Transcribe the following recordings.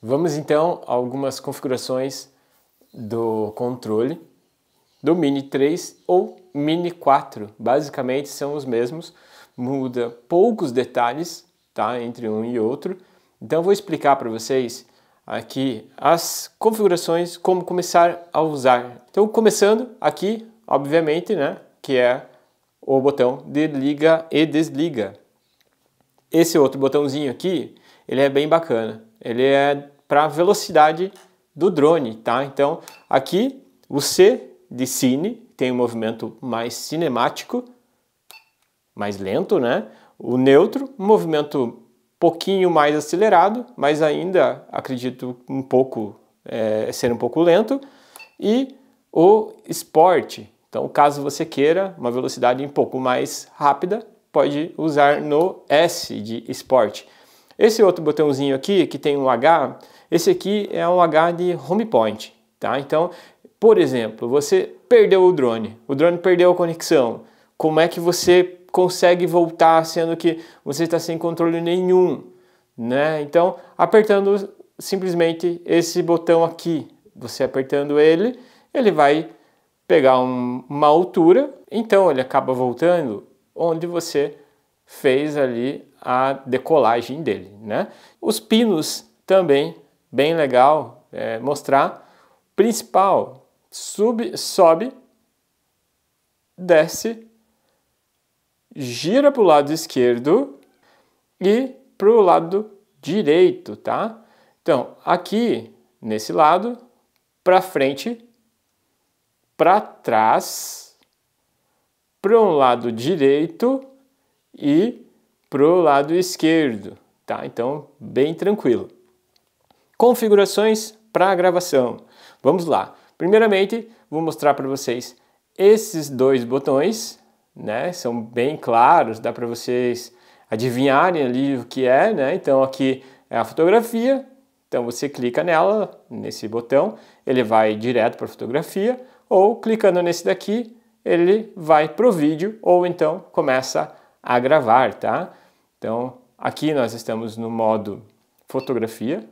Vamos então a algumas configurações do controle do Mini 3 ou Mini 4. Basicamente são os mesmos, muda poucos detalhes tá, entre um e outro. Então vou explicar para vocês aqui as configurações, como começar a usar. Então começando aqui, obviamente, né, que é o botão de liga e desliga. Esse outro botãozinho aqui ele é bem bacana. Ele é para velocidade do drone, tá? Então, aqui o C de cine tem um movimento mais cinemático, mais lento, né? O neutro, um movimento pouquinho mais acelerado, mas ainda acredito um pouco é, ser um pouco lento. E o Sport, então caso você queira uma velocidade um pouco mais rápida, pode usar no S de Sport. Esse outro botãozinho aqui, que tem um H, esse aqui é um H de home point, tá? Então, por exemplo, você perdeu o drone, o drone perdeu a conexão, como é que você consegue voltar sendo que você está sem controle nenhum, né? Então, apertando simplesmente esse botão aqui, você apertando ele, ele vai pegar um, uma altura, então ele acaba voltando onde você fez ali a decolagem dele, né? Os pinos também, bem legal é, mostrar. Principal, sub, sobe, desce, gira para o lado esquerdo e para o lado direito, tá? Então, aqui, nesse lado, para frente, para trás, para um lado direito e para o lado esquerdo, tá? Então, bem tranquilo. Configurações para a gravação. Vamos lá. Primeiramente, vou mostrar para vocês esses dois botões, né? São bem claros, dá para vocês adivinharem ali o que é, né? Então, aqui é a fotografia. Então, você clica nela, nesse botão, ele vai direto para a fotografia, ou clicando nesse daqui, ele vai para o vídeo, ou então começa a gravar, tá? Então, aqui nós estamos no modo fotografia.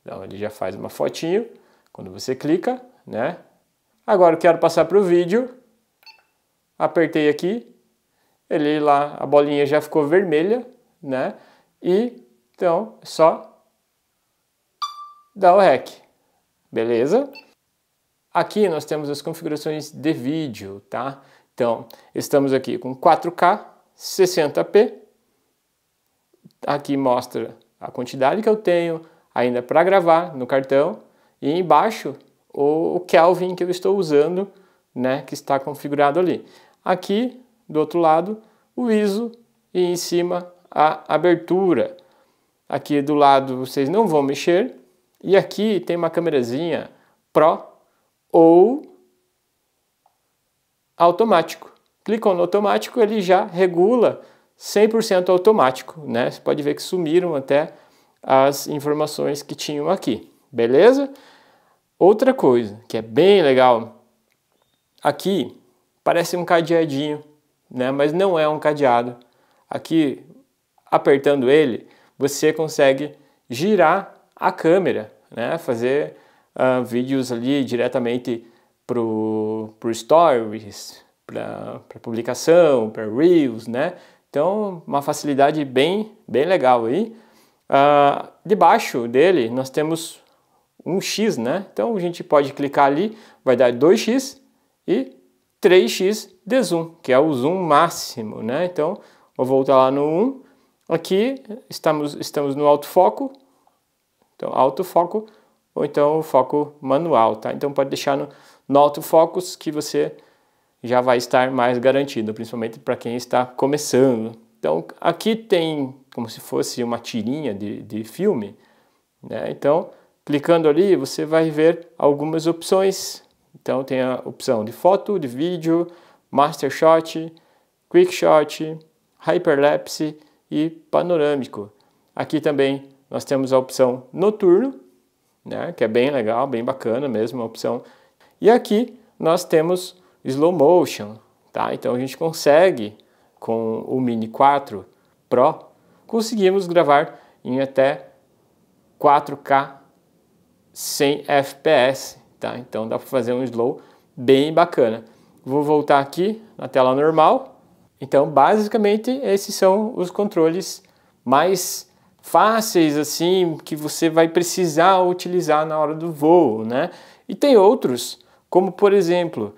Então, ele já faz uma fotinho quando você clica, né? Agora eu quero passar para o vídeo. Apertei aqui, ele lá, a bolinha já ficou vermelha, né? E então é só dar o REC. Beleza? Aqui nós temos as configurações de vídeo, tá? Então, estamos aqui com 4K, 60p. Aqui mostra a quantidade que eu tenho ainda para gravar no cartão. E embaixo o Kelvin que eu estou usando, né, que está configurado ali. Aqui, do outro lado, o ISO e em cima a abertura. Aqui do lado vocês não vão mexer. E aqui tem uma câmerazinha Pro ou automático. Clicou no automático, ele já regula 100% automático, né? Você pode ver que sumiram até as informações que tinham aqui, beleza? Outra coisa que é bem legal, aqui parece um cadeadinho, né? Mas não é um cadeado. Aqui, apertando ele, você consegue girar a câmera, né? Fazer uh, vídeos ali diretamente para o Stories, para publicação, para Reels, né? Então, uma facilidade bem, bem legal aí. Uh, debaixo dele, nós temos um X, né? Então, a gente pode clicar ali, vai dar 2X e 3X de zoom, que é o zoom máximo, né? Então, vou voltar lá no 1. Aqui, estamos, estamos no autofoco. Então, autofoco ou então foco manual, tá? Então, pode deixar no no autofocus que você já vai estar mais garantido, principalmente para quem está começando. Então aqui tem como se fosse uma tirinha de, de filme, né? então clicando ali você vai ver algumas opções. Então tem a opção de foto, de vídeo, master shot, quick shot, hyperlapse e panorâmico. Aqui também nós temos a opção noturno, né? que é bem legal, bem bacana mesmo, a opção e aqui nós temos slow motion, tá? Então a gente consegue com o Mini 4 Pro conseguimos gravar em até 4K 100 FPS, tá? Então dá para fazer um slow bem bacana. Vou voltar aqui na tela normal. Então, basicamente, esses são os controles mais fáceis assim que você vai precisar utilizar na hora do voo, né? E tem outros como, por exemplo,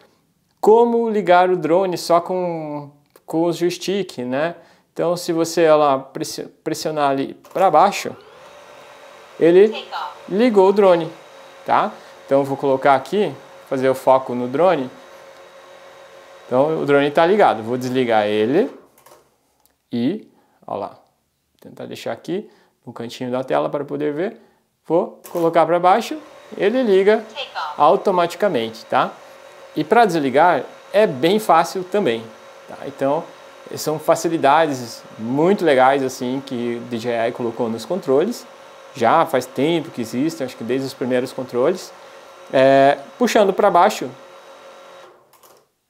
como ligar o drone só com, com o joystick, né? Então, se você ela pressionar ali para baixo, ele ligou o drone, tá? Então, vou colocar aqui, fazer o foco no drone. Então, o drone está ligado. Vou desligar ele e, olha lá, tentar deixar aqui no cantinho da tela para poder ver. Vou colocar para baixo ele liga automaticamente, tá? E para desligar é bem fácil também, tá? Então, são facilidades muito legais assim que o DJI colocou nos controles. Já faz tempo que existem, acho que desde os primeiros controles. É, puxando para baixo,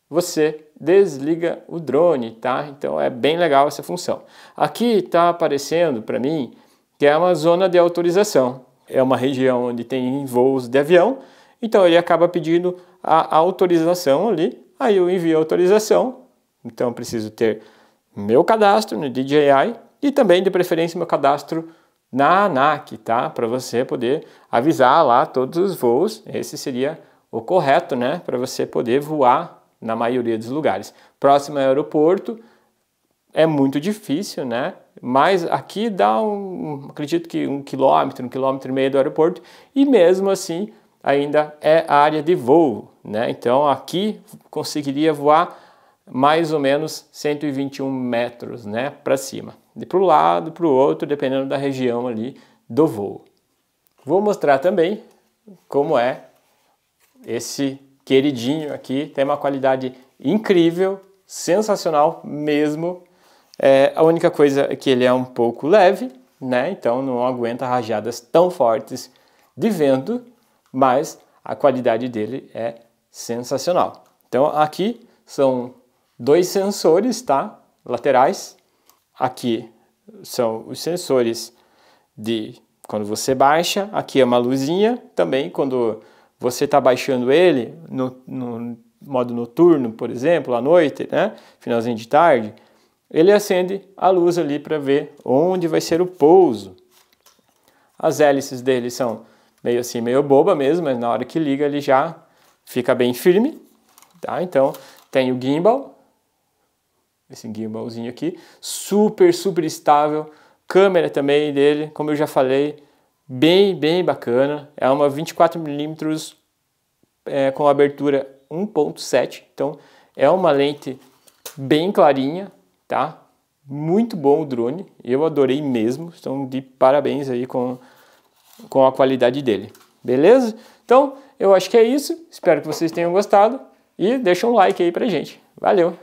você desliga o drone, tá? Então é bem legal essa função. Aqui está aparecendo para mim que é uma zona de autorização é uma região onde tem voos de avião, então ele acaba pedindo a autorização ali, aí eu envio a autorização, então eu preciso ter meu cadastro no DJI e também de preferência meu cadastro na ANAC, tá? Para você poder avisar lá todos os voos, esse seria o correto, né? Para você poder voar na maioria dos lugares. Próximo é aeroporto, é muito difícil, né? Mas aqui dá um, acredito que um quilômetro, um quilômetro e meio do aeroporto, e mesmo assim ainda é área de voo, né? Então aqui conseguiria voar mais ou menos 121 metros, né, para cima, de para o lado, para o outro, dependendo da região ali do voo. Vou mostrar também como é esse queridinho aqui, tem uma qualidade incrível, sensacional mesmo. É, a única coisa é que ele é um pouco leve, né? Então não aguenta rajadas tão fortes de vento, mas a qualidade dele é sensacional. Então aqui são dois sensores, tá? Laterais. Aqui são os sensores de quando você baixa, aqui é uma luzinha também quando você está baixando ele no, no, modo noturno, por exemplo, à noite, né? Finalzinho de tarde, ele acende a luz ali para ver onde vai ser o pouso. As hélices dele são meio assim, meio boba mesmo, mas na hora que liga ele já fica bem firme. Tá? Então tem o gimbal, esse gimbalzinho aqui, super, super estável. Câmera também dele, como eu já falei, bem, bem bacana. É uma 24mm é, com abertura 1.7, então é uma lente bem clarinha, tá? Muito bom o drone, eu adorei mesmo, então de parabéns aí com, com a qualidade dele, beleza? Então, eu acho que é isso, espero que vocês tenham gostado e deixa um like aí pra gente. Valeu!